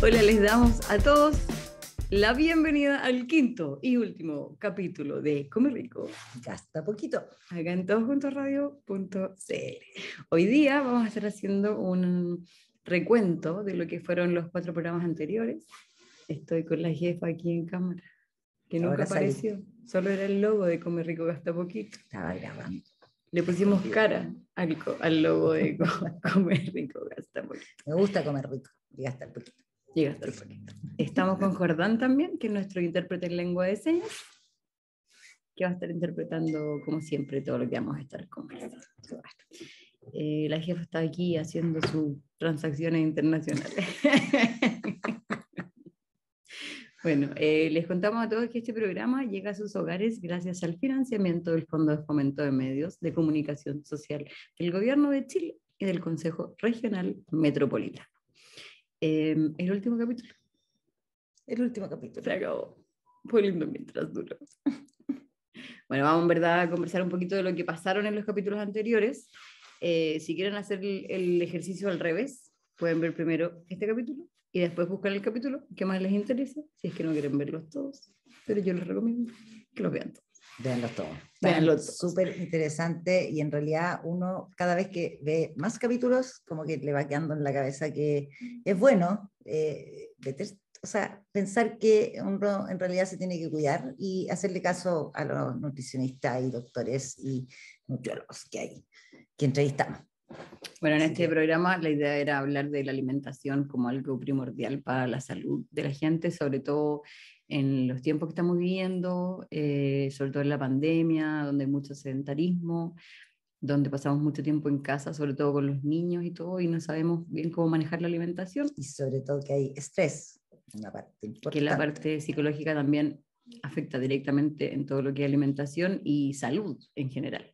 Hola, les damos a todos la bienvenida al quinto y último capítulo de Come Rico, Gasta Poquito, acá en todosjuntosradio.cl Hoy día vamos a estar haciendo un recuento de lo que fueron los cuatro programas anteriores. Estoy con la jefa aquí en cámara, que nunca apareció, solo era el logo de Come Rico, Gasta Poquito. Estaba grabando. Le pusimos cara al, al logo de Come Rico, Gasta Poquito. Me gusta comer rico y gastar poquito llegaste Estamos con Jordán también, que es nuestro intérprete en lengua de señas, que va a estar interpretando, como siempre, todo lo que vamos a estar conversando. Eh, la jefa está aquí haciendo sus transacciones internacionales. bueno, eh, les contamos a todos que este programa llega a sus hogares gracias al financiamiento del Fondo de Fomento de Medios de Comunicación Social del Gobierno de Chile y del Consejo Regional Metropolitano. Eh, el último capítulo. El último capítulo. Se acabó. Fue lindo mientras duró. bueno, vamos verdad a conversar un poquito de lo que pasaron en los capítulos anteriores. Eh, si quieren hacer el, el, ejercicio al revés, pueden ver primero este capítulo y después buscar el capítulo que más les interesa, si es que no quieren verlos todos, pero yo les recomiendo que los vean todos veanlo todos. súper interesante y en realidad uno cada vez que ve más capítulos como que le va quedando en la cabeza que es bueno eh, o sea, pensar que uno en realidad se tiene que cuidar y hacerle caso a los nutricionistas y doctores y nutriólogos que hay, que entrevistamos. Bueno, en este programa la idea era hablar de la alimentación como algo primordial para la salud de la gente, sobre todo en los tiempos que estamos viviendo, eh, sobre todo en la pandemia, donde hay mucho sedentarismo, donde pasamos mucho tiempo en casa, sobre todo con los niños y todo, y no sabemos bien cómo manejar la alimentación. Y sobre todo que hay estrés, una parte importante. Que la parte psicológica también afecta directamente en todo lo que es alimentación y salud en general.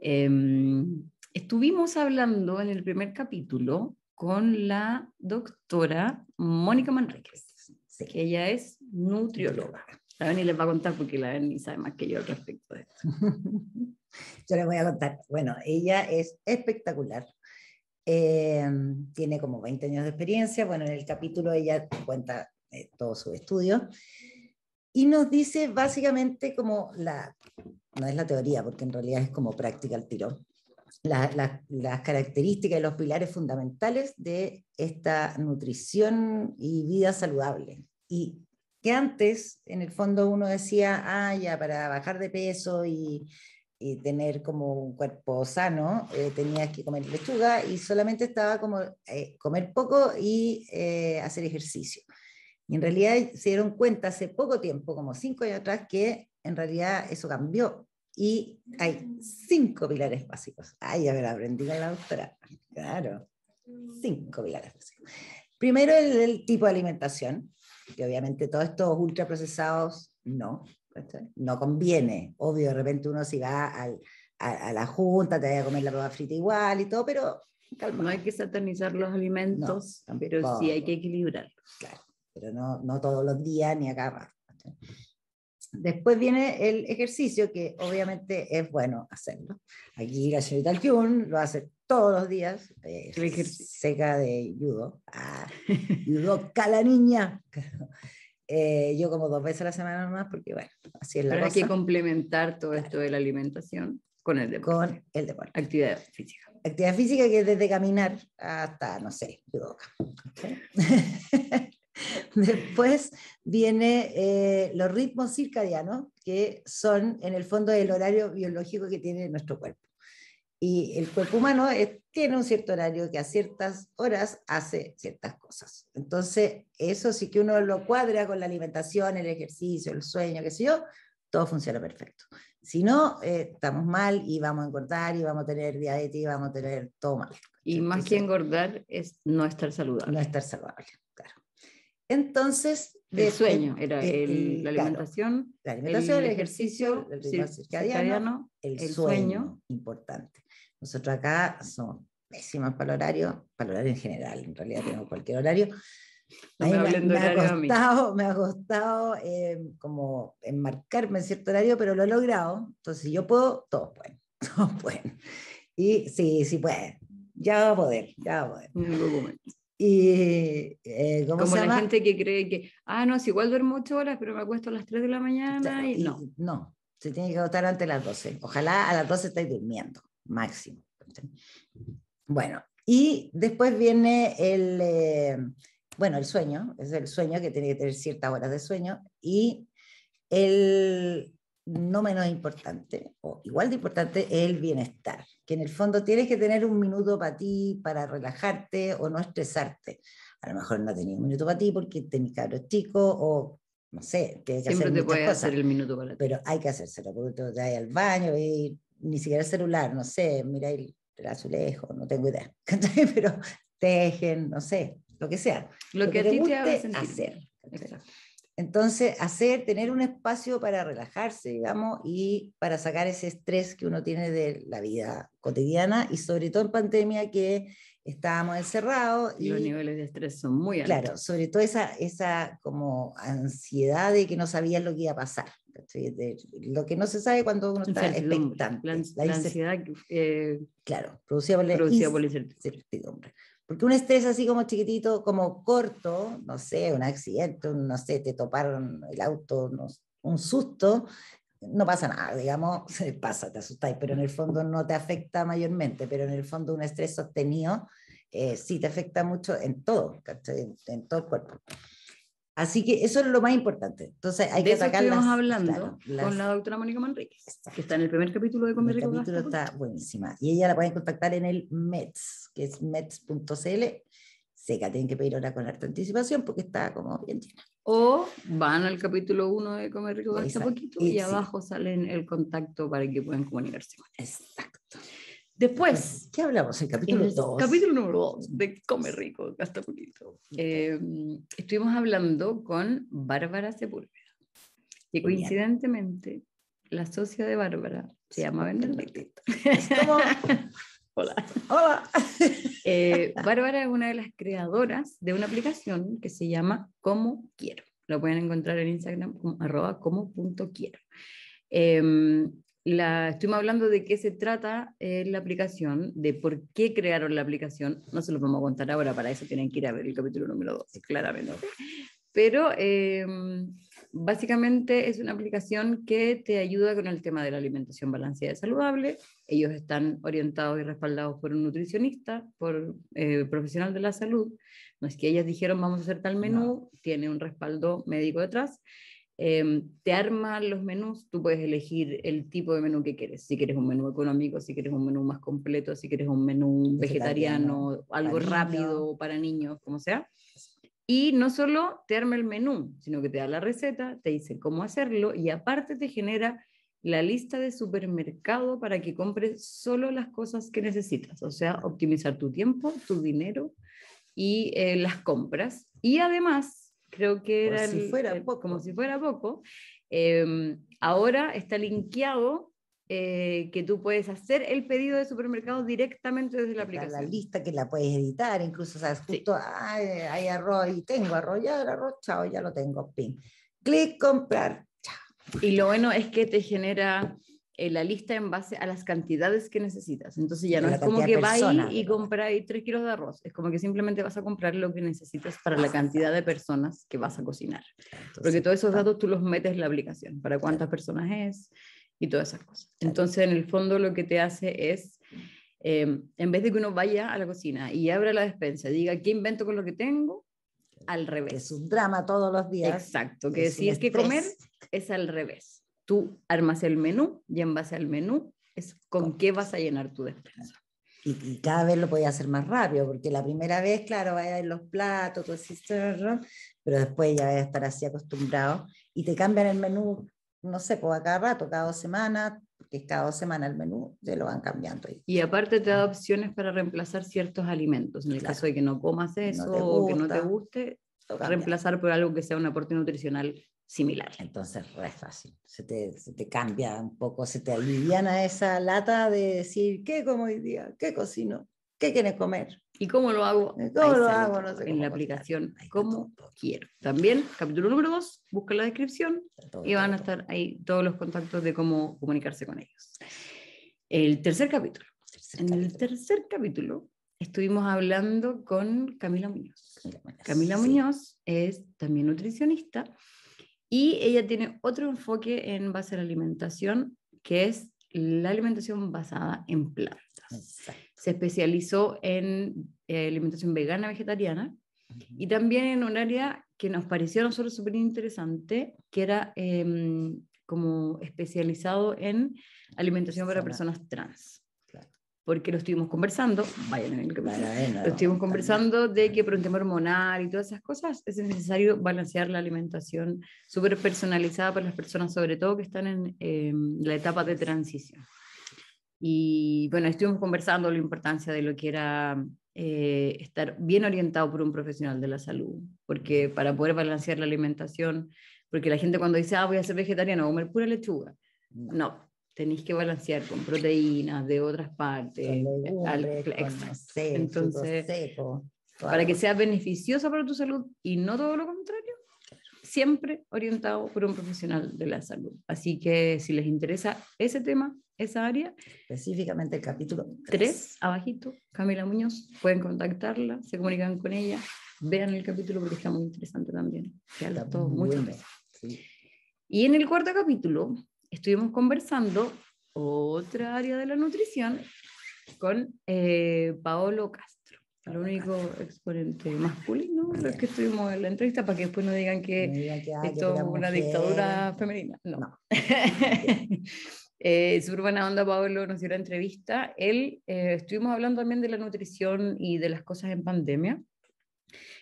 Em, estuvimos hablando en el primer capítulo con la doctora Mónica Manriquez que ella es nutrióloga. La Beni les va a contar porque la Beni sabe más que yo al respecto de esto. yo les voy a contar. Bueno, ella es espectacular. Em, tiene como 20 años de experiencia. Bueno, en el capítulo ella cuenta eh, todo todos sus estudios y nos dice básicamente como la, no es la teoría, porque en realidad es como práctica el tiro, las características y los pilares fundamentales de esta nutrición y vida saludable y que antes, en el fondo, uno decía, ah, ya, para bajar de peso y, tener como un cuerpo sano, eh, tenías que comer lechuga y solamente estaba como eh, comer poco y eh, hacer ejercicio. Y en realidad se dieron cuenta hace poco tiempo, como cinco años atrás, que en realidad eso cambió. Y hay cinco pilares básicos. Ay, a ver, aprendí con la doctora. Claro, cinco pilares básicos. Primero, el tipo de alimentación, que obviamente todos estos ultraprocesados no, no conviene. Obvio, de repente uno si va a, la junta, te va a comer la papa frita igual y todo, pero No hay que satanizar los alimentos, pero sí hay que equilibrarlos. Claro, pero no, no todos los días ni a Después viene el ejercicio, que obviamente es bueno hacerlo. Aquí la señorita lo hace todos los días eh, seca de judo. Ah, la niña. Eh, yo como dos veces a la semana más, porque, bueno, así es la Pero que complementar todo esto de la alimentación con el deporte. Con el deporte. Actividad física. Actividad física que es desde caminar hasta, no sé, judoca. Después viene eh, los ritmos circadianos, que son en el fondo el horario biológico que tiene nuestro cuerpo. Y el cuerpo humano tiene un cierto horario que a ciertas horas hace ciertas cosas. Entonces, eso sí que uno lo cuadra con la alimentación, el ejercicio, el sueño, qué sé yo, todo funciona perfecto. Si no, eh, estamos mal y vamos a engordar y vamos a tener diabetes y vamos a tener todo mal. Y más que engordar es no estar saludable. No estar saludable, claro. Entonces... El sueño, era eh, la alimentación. la alimentación, el, ejercicio, el ritmo circadiano, el, sueño, Importante. Nosotros acá somos pésimas para el horario, para el horario en general, en realidad tengo cualquier horario. me, ha costado, me, ha costado, eh, como enmarcarme en cierto horario, pero lo he logrado. Entonces, si yo puedo, todos pueden, todos pueden. Y sí, sí pueden. Ya va a poder, ya va a poder. y, eh, como la gente que cree que, ah, no, si igual duermo ocho horas, pero me acuesto a las 3 de la mañana. y, no. No, se tiene que acostar antes de las 12. Ojalá a las 12 estés durmiendo máximo. Bueno, y después viene el, eh, bueno, el sueño, es el sueño que tiene que tener ciertas horas de sueño y el no menos importante, o igual de importante, es el bienestar, que en el fondo tienes que tener un minuto para ti, para relajarte o no estresarte. A lo mejor no tenido un minuto para ti porque tenés cabros chicos o no sé, tienes que Siempre hacer te cosas, hacer el minuto para ti. Pero hay que hacérselo, porque te vas al baño y ni siquiera el celular, no sé, mira el, el azulejo, no tengo idea, pero tejen, no sé, lo que sea. Lo, que, a ti te haga sentir. Hacer. Entonces, hacer, tener un espacio para relajarse, digamos, y para sacar ese estrés que uno tiene de la vida cotidiana y sobre todo en pandemia que estábamos encerrados. Y, los niveles de estrés son muy altos. Claro, sobre todo esa, esa como ansiedad de que no sabías lo que iba a pasar lo que no se sabe cuando uno está expectante. La, ansiedad. Eh, claro, producida por, incertidumbre. Porque un estrés así como chiquitito, como corto, no sé, un accidente, no sé, te toparon el auto, un susto, no pasa nada, digamos, pasa, te asustáis, pero en el fondo no te afecta mayormente, pero en el fondo un estrés sostenido eh, sí te afecta mucho en todo, en todo el cuerpo. Así que eso es lo más importante. Entonces hay que eso hablando con la doctora Mónica Manrique que está en el primer capítulo de Comer capítulo está buenísima. Y ella la pueden contactar en el METS, que es METS.cl. Seca, tienen que pedir ahora con harta anticipación porque está como bien llena. O van al capítulo 1 de Comer Rico poquito y, abajo salen el contacto para que puedan comunicarse Exacto. Después. ¿Qué hablamos en capítulo 2? Capítulo número 2 de Come Rico, Gasta em, estuvimos hablando con Bárbara Sepúlveda. Y coincidentemente, la socia de Bárbara se llama ¿Cómo? Hola. Hola. Eh, Bárbara es una de las creadoras de una aplicación que se llama Como Quiero. Lo pueden encontrar en Instagram como arroba punto quiero. Em, la, estuvimos hablando de qué se trata eh, la aplicación, de por qué crearon la aplicación. No se los vamos a contar ahora, para eso tienen que ir a ver el capítulo número 12, claramente. Pero eh, básicamente es una aplicación que te ayuda con el tema de la alimentación balanceada y saludable. Ellos están orientados y respaldados por un nutricionista, por eh, profesional de la salud. No es que ellas dijeron vamos a hacer tal menú, tiene un respaldo médico detrás. Em, te arma los menús, tú puedes elegir el tipo de menú que quieres, si quieres un menú económico, si quieres un menú más completo, si quieres un menú vegetariano, algo rápido para niños, como sea. Y no solo te arma el menú, sino que te da la receta, te dice cómo hacerlo y aparte te genera la lista de supermercado para que compres solo las cosas que necesitas, o sea, optimizar tu tiempo, tu dinero y eh, las compras. Y además creo que era como si fuera poco. Eh, ahora está linkeado eh, que tú puedes hacer el pedido de supermercado directamente desde la aplicación. La lista que la puedes editar, incluso, sabes sea, hay arroz y tengo arroz, ya arroz, chao, ya lo tengo, pin. Clic, comprar, chao. Y lo bueno es que te genera eh, la lista en base a las cantidades que necesitas. Entonces ya no es como que vaya y compráis tres kilos de arroz, es como que simplemente vas a comprar lo que necesitas para la cantidad de personas que vas a cocinar. Porque todos esos datos tú los metes en la aplicación, para cuántas personas es y todas esas cosas. Entonces en el fondo lo que te hace es... Em, en vez de que uno vaya a la cocina y abra la despensa y diga qué invento con lo que tengo, al revés. es un drama todos los días. Exacto, que si es que comer es al revés tú armas el menú y en base al menú es con qué vas a llenar tu despensa. Y, cada vez lo podía hacer más rápido, porque la primera vez, claro, vaya a ir los platos, todo pero después ya vas a estar así acostumbrado y te cambian el menú, no sé, por pues, cada rato, cada dos semanas, porque cada dos semanas el menú se lo van cambiando. Y aparte te da opciones para reemplazar ciertos alimentos, en el caso de que no comas eso o que no te guste, reemplazar por algo que sea un aporte nutricional similar. Entonces, es fácil. Se te, se cambia un poco, se te aliviana esa lata de decir, ¿qué como hoy día? ¿Qué cocino? ¿Qué quieres comer? ¿Y cómo lo hago? ¿Cómo lo hago? en la aplicación, como quiero. También, capítulo número 2, busca la descripción y van a estar ahí todos los contactos de cómo comunicarse con ellos. El tercer capítulo. en el tercer capítulo estuvimos hablando con Camila Muñoz. Camila Muñoz es también nutricionista y ella tiene otro enfoque en base a la alimentación, que es la alimentación basada en plantas. Se especializó en eh, alimentación vegana, vegetariana y también en un área que nos pareció a nosotros súper interesante, que era em, como especializado en alimentación para personas trans porque lo estuvimos conversando, vayan lo estuvimos conversando de que por un tema hormonal y todas esas cosas es necesario balancear la alimentación súper personalizada para las personas, sobre todo que están en em, la etapa de transición. Y bueno, estuvimos conversando la importancia de lo que era eh, estar bien orientado por un profesional de la salud, porque para poder balancear la alimentación, porque la gente cuando dice, ah, voy a ser vegetariano, voy a comer pura lechuga, no tenéis que balancear con proteínas de otras partes, Entonces, para que sea beneficiosa para tu salud y no todo lo contrario, siempre orientado por un profesional de la salud. Así que si les interesa ese tema, esa área, específicamente el capítulo 3, abajito, Camila Muñoz, pueden contactarla, se comunican con ella, vean el capítulo porque está muy interesante también. todo, muchas gracias Y en el cuarto capítulo estuvimos conversando otra área de la nutrición con eh, Paolo Castro, el único exponente masculino que estuvimos en la entrevista, para que después no digan que, esto es una dictadura femenina. No. Eh, buena onda, Paolo nos dio la entrevista. Él, eh, estuvimos hablando también de la nutrición y de las cosas en pandemia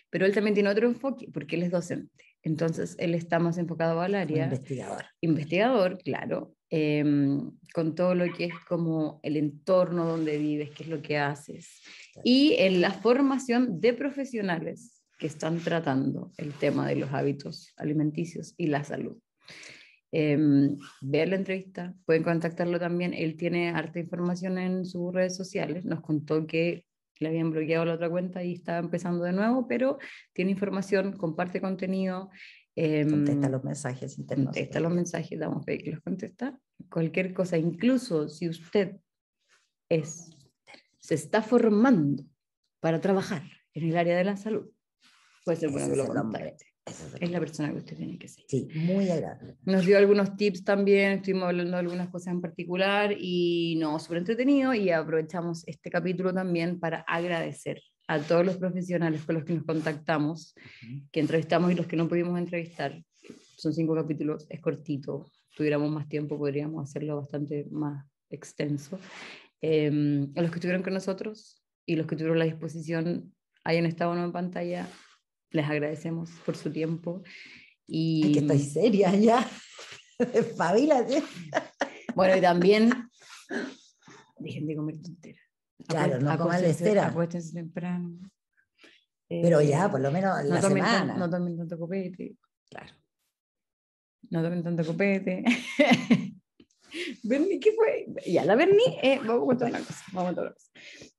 pero él también tiene otro enfoque porque él es docente. Entonces, él está más enfocado al área. Investigador. Investigador, claro. Em, con todo lo que es como el entorno donde vives, qué es lo que haces. Y en la formación de profesionales que están tratando el tema de los hábitos alimenticios y la salud. Eh, em, vean la entrevista, pueden contactarlo también. Él tiene harta información en sus redes sociales. Nos contó que le habían bloqueado la otra cuenta y estaba empezando de nuevo, pero tiene información, comparte contenido. Em, contesta los mensajes internos. Contesta los mensajes, damos fe que los contesta. Cualquier cosa, incluso si usted es, se está formando para trabajar en el área de la salud, puede ser bueno que lo es la persona que usted tiene que ser. Sí, muy agradable. Nos dio algunos tips también, estuvimos hablando de algunas cosas en particular y no, súper entretenido y aprovechamos este capítulo también para agradecer a todos los profesionales con los que nos contactamos, que entrevistamos y los que no pudimos entrevistar. Son cinco capítulos, es cortito. tuviéramos más tiempo, podríamos hacerlo bastante más extenso. a em, los que estuvieron con nosotros y los que tuvieron la disposición, ahí en o no en pantalla, les agradecemos por su tiempo. Y que estoy seria ya. Espabilate. bueno, y también dejen de comer tonteras. Claro, no coman de Acuéstense temprano. Pero eh, ya, por lo menos no la tomen semana. no tomen tanto copete. Claro. No tomen tanto copete. Berni, ¿qué fue? Ya, la Berni, eh, vamos a contar una cosa. Vamos a contar una cosa.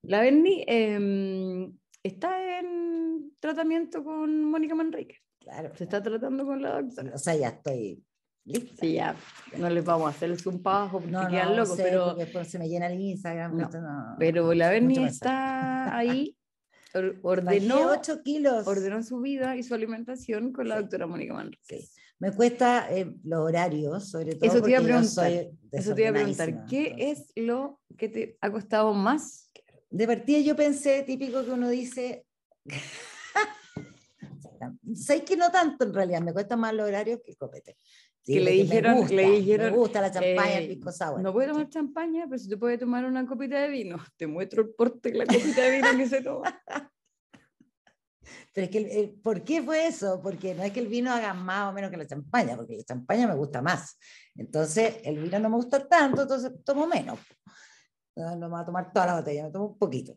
La Berni em, está en tratamiento con Mónica Manrique. Claro. Se está tratando con la doctora. O sea, ya estoy lista. Sí, ya. No les vamos a hacer un zumpajo porque no, quedan no, locos, pero. Después se me llena el Instagram. pero la Berni está ahí. Ordenó, ordenó su vida y su alimentación con la doctora Mónica Manrique. Me cuesta eh, los horarios, sobre todo. Eso te iba a preguntar, eso te iba a preguntar ¿qué es lo que te ha costado más de partida yo pensé, típico que uno dice, sé que no tanto en realidad, me cuesta más los horarios que el copete. que le dijeron, me gusta, le dijeron, me gusta la champaña, eh, No puedo tomar champaña, pero si tú puedes tomar una copita de vino, te muestro el porte de la copita de vino que se toma. Pero es que, ¿por qué fue eso? Porque no es que el vino haga más o menos que la champaña, porque la champaña me gusta más. Entonces, el vino no me gusta tanto, entonces tomo menos no me va a tomar toda la botella, me tomo un poquito.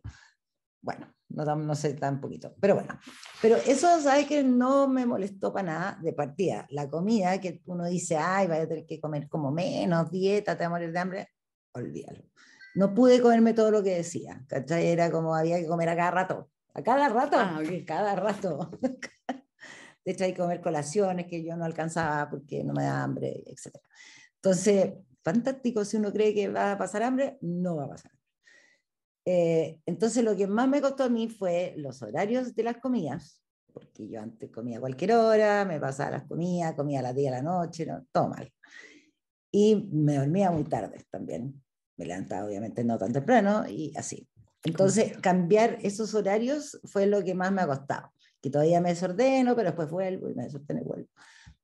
Bueno, no, no sé tan poquito, pero bueno. Pero eso, ¿sabes que No me molestó para nada de partida. La comida, que uno dice, ay, vaya a tener que comer como menos, dieta, te va a morir de hambre, olvídalo. No pude comerme todo lo que decía, ¿cachai? Era como había que comer a cada rato. A cada rato, ah, cada rato. de hecho, hay que comer colaciones que yo no alcanzaba porque no me da hambre, etc. Entonces, fantástico. Si uno cree que va a pasar hambre, no va a pasar eh, entonces, lo que más me costó a mí fue los horarios de las comidas, porque yo antes comía a cualquier hora, me pasaba las comidas, comía a las 10 de la noche, todo mal. Y me dormía muy tarde también. Me levantaba, obviamente, no tan temprano y así. Entonces, cambiar esos horarios fue lo que más me ha costado. Que todavía me desordeno, pero después vuelvo y me desordeno y vuelvo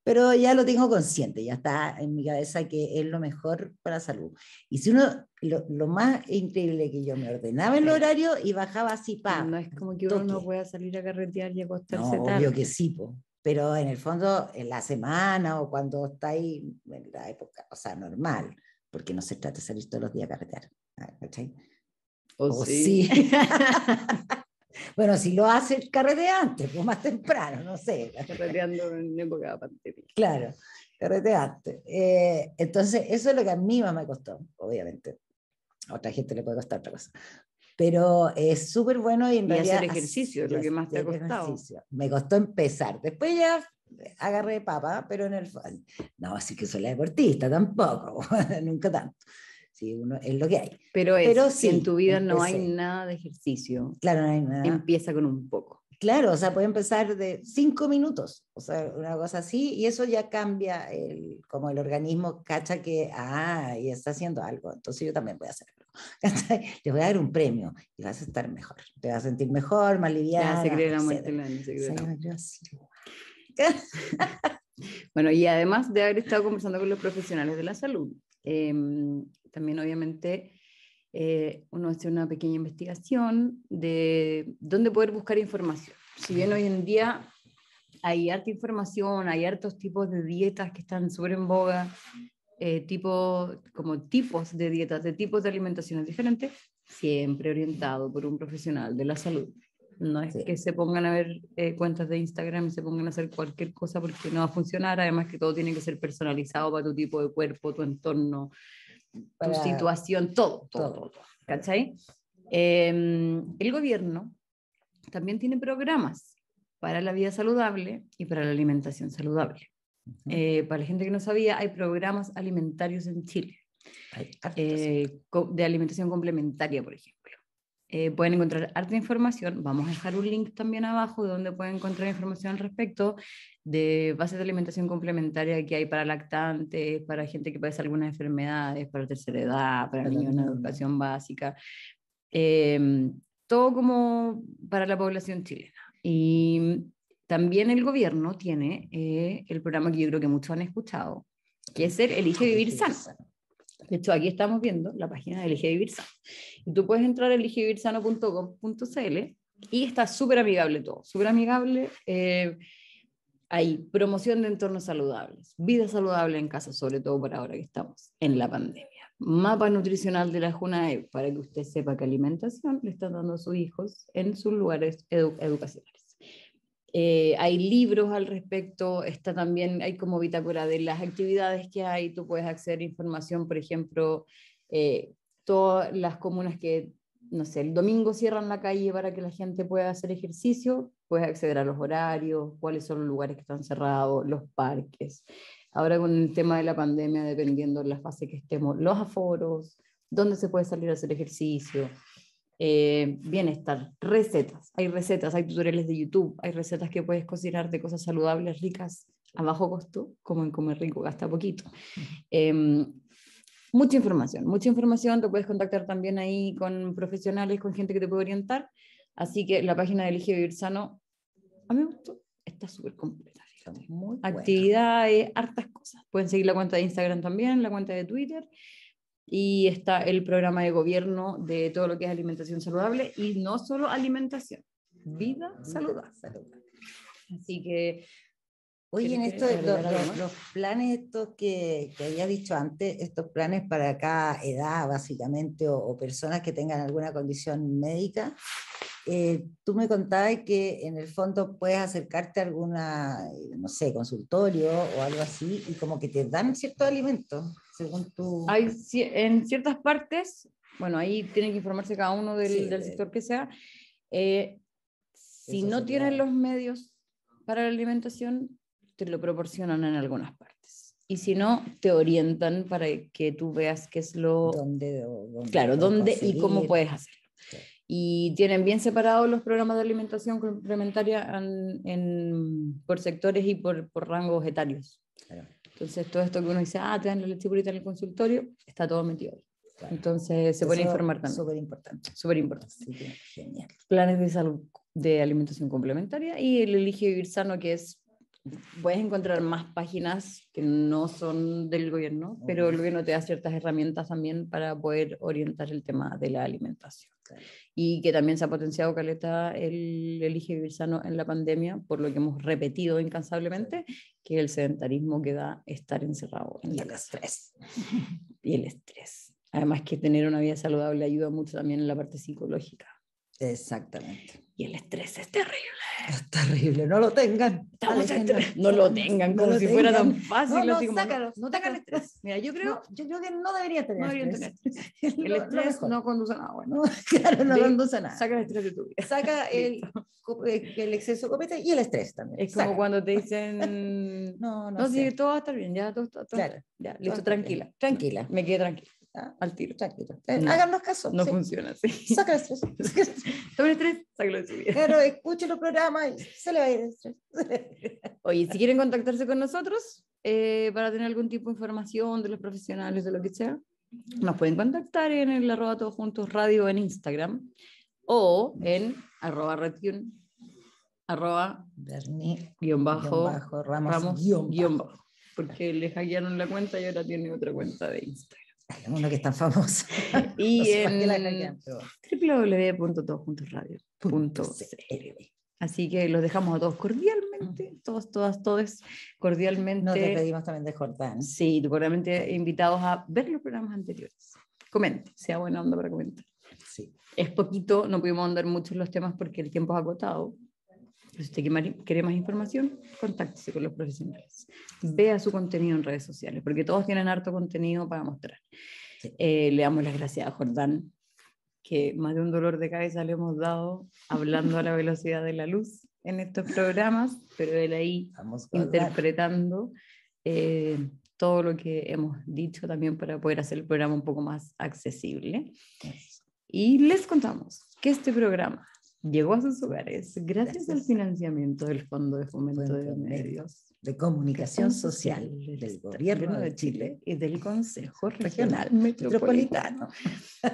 pero ya lo tengo consciente, ya está en mi cabeza que es lo mejor para salud. Y si uno, lo, lo más increíble que yo me ordenaba el horario y bajaba así, pa. No es como que uno no pueda salir a carretear y acostarse no, Obvio que sí, pero en el fondo, en la semana o cuando está ahí, en la época, o sea, normal, porque no se trata de salir todos los días a carretear. O sí. Bueno, si lo hace carreteante, pues más temprano, no sé. Carreteando en época de pandemia. Claro, carreteante. Eh, entonces, eso es lo que a mí más me costó, obviamente. A otra gente le puede costar otra cosa. Pero es súper bueno y en hacer ejercicio, es lo que más te ha costado. Me costó empezar. Después ya agarré papa, pero en el... No, así que soy la deportista tampoco, nunca tanto uno, es lo que hay. Pero, si en tu vida no hay nada de ejercicio. Claro, no hay nada. Empieza con un poco. Claro, o sea, puede empezar de cinco minutos, o sea, una cosa así, y eso ya cambia el, como el organismo cacha que, ah, y está haciendo algo, entonces yo también voy a hacerlo. Le voy a dar un premio y vas a estar mejor, te vas a sentir mejor, más liviana. Ya Bueno, y además de haber estado conversando con los profesionales de la salud, Em, también obviamente eh, uno hace una pequeña investigación de dónde poder buscar información. Si bien hoy en día hay harta información, hay hartos tipos de dietas que están sobre en boga, eh, tipo, como tipos de dietas, de tipos de alimentaciones diferentes, siempre orientado por un profesional de la salud. No es que se pongan a ver eh, cuentas de Instagram y se pongan a hacer cualquier cosa porque no va a funcionar. Además que todo tiene que ser personalizado para tu tipo de cuerpo, tu entorno, tu situación, todo, todo, todo. ¿Cachai? Em, el gobierno también tiene programas para la vida saludable y para la alimentación saludable. Eh, para la gente que no sabía, hay programas alimentarios en Chile. Eh, de alimentación complementaria, por ejemplo. Eh, pueden encontrar harta información. Vamos a dejar un link también abajo donde pueden encontrar información al respecto de bases de alimentación complementaria que hay para lactantes, para gente que padece algunas enfermedades, para tercera edad, para niños en educación básica. Em, todo como para la población chilena. Y también el gobierno tiene eh, el programa que yo creo que muchos han escuchado, que es el Elige Vivir Sano. De hecho, aquí estamos viendo la página de Elige Vivir Y tú puedes entrar a eligevivirsano.com.cl y está súper amigable todo, súper amigable. Eh, hay promoción de entornos saludables, vida saludable en casa, sobre todo por ahora que estamos en la pandemia. Mapa nutricional de la JUNAE para que usted sepa qué alimentación le están dando a sus hijos en sus lugares educacionales. Eh, hay libros al respecto, está también, hay como bitácora de las actividades que hay, tú puedes acceder a información, por ejemplo, eh, todas las comunas que, no sé, el domingo cierran la calle para que la gente pueda hacer ejercicio, puedes acceder a los horarios, cuáles son los lugares que están cerrados, los parques. Ahora con el tema de la pandemia, dependiendo de la fase que estemos, los aforos, dónde se puede salir a hacer ejercicio, eh, bienestar, recetas, hay recetas, hay tutoriales de YouTube, hay recetas que puedes cocinar de cosas saludables, ricas, a bajo costo, como en comer rico, gasta poquito. Em, mucha información, mucha información, te puedes contactar también ahí con profesionales, con gente que te puede orientar, así que la página de Elige Vivir Sano, a mí me gustó, está súper completa. Muy Actividades, hartas cosas. Pueden seguir la cuenta de Instagram también, la cuenta de Twitter y está el programa de gobierno de todo lo que es alimentación saludable y no solo alimentación, vida ah, saludable. Así que... Oye, en esto, los, planes estos que, que, había dicho antes, estos planes para cada edad básicamente o, personas que tengan alguna condición médica, eh, tú me contabas que en el fondo puedes acercarte a alguna, eh, no sé, consultorio o algo así y como que te dan cierto alimento. Hay, en ciertas partes, bueno, ahí tiene que informarse cada uno del, del sector que sea. Eh, si no tienes los medios para la alimentación, te lo proporcionan en algunas partes. Y si no, te orientan para que tú veas qué es lo... claro, dónde y cómo puedes hacerlo. Y tienen bien separados los programas de alimentación complementaria por sectores y por, por rangos etarios. Claro. Entonces, todo esto que uno dice, ah, te dan la leche en el consultorio, está todo metido ahí. Entonces, se puede informar también. Súper importante. Súper importante. genial. Planes de salud, de alimentación complementaria y el Elige Vivir Sano, que es, puedes encontrar más páginas que no son del gobierno, pero el gobierno te da ciertas herramientas también para poder orientar el tema de la alimentación. Y que también se ha potenciado, Caleta, el elige vivir sano en la pandemia, por lo que hemos repetido incansablemente, que el sedentarismo que da estar encerrado en el estrés. y el estrés. Además que tener una vida saludable ayuda mucho también en la parte psicológica. Exactamente. Y el estrés es terrible. Es terrible, no lo tengan. No lo tengan, como si fuera tan fácil. No, no, sácalo, no, no tengan estrés. Mira, yo creo, yo creo que no debería tener, no debería tener estrés. el estrés no conduce a nada bueno. Claro, no conduce a nada. Saca el estrés de tu vida. Saca eh, el, exceso de copete y el estrés también. Es como cuando te dicen, no, no, no sé. todo va a estar bien, ya, todo, todo, ya, listo, tranquila. Tranquila. Me quedé tranquila. Al tiro, tranquilo. Háganos caso. No funciona así. Saca el estrés. Tome estrés, sácalo de su vida. Claro, escuche los programas y se le va a ir el estrés. Oye, si quieren contactarse con nosotros eh, para tener algún tipo de información de los profesionales, de lo que sea, nos pueden contactar en el arroba todos juntos radio en Instagram o en arroba retune arroba bernie guión bajo, Ramos, guión, bajo. Porque le hackearon la cuenta y ahora tiene otra cuenta de Instagram. Uno que es tan famoso. Y en www.todosjuntosradio.cl Así que los dejamos a todos cordialmente, mm. todos, todas, todos cordialmente. Nos despedimos también de Jordán. Sí, cordialmente invitados a ver los programas anteriores. Comente, sea buena onda para comentar. Sí. Es poquito, no pudimos andar mucho en los temas porque el tiempo es agotado, si usted quiere más información, contáctese con los profesionales. Vea su contenido en redes sociales, porque todos tienen harto contenido para mostrar. Eh, le damos las gracias a Jordán, que más de un dolor de cabeza le hemos dado hablando a la velocidad de la luz en estos programas, pero él ahí interpretando eh, todo lo que hemos dicho también para poder hacer el programa un poco más accesible. Y les contamos que este programa llegó a sus hogares gracias, al financiamiento del Fondo de Fomento de Medios de Comunicación Social del Gobierno de Chile y del Consejo Regional, Metropolitano.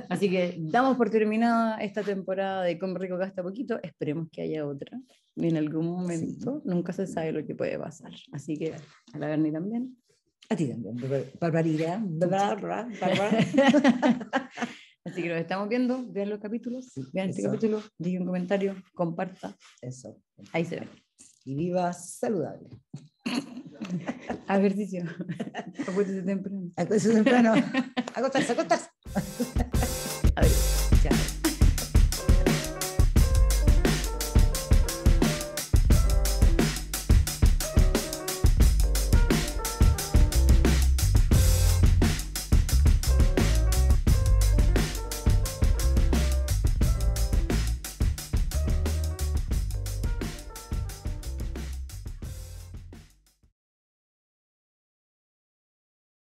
Así que damos por terminada esta temporada de Come Rico Gasta Poquito. Esperemos que haya otra en algún momento. Nunca se sabe lo que puede pasar. Así que a la Berni también. A ti también, Barbaridad. Barbaridad. Así que nos estamos viendo, vean los capítulos, vean este capítulo, Dije un comentario, comparta. Eso. Ahí se ve. Y viva saludable. A ejercicio. temprano. Acuérdese temprano. Acostarse, acostarse.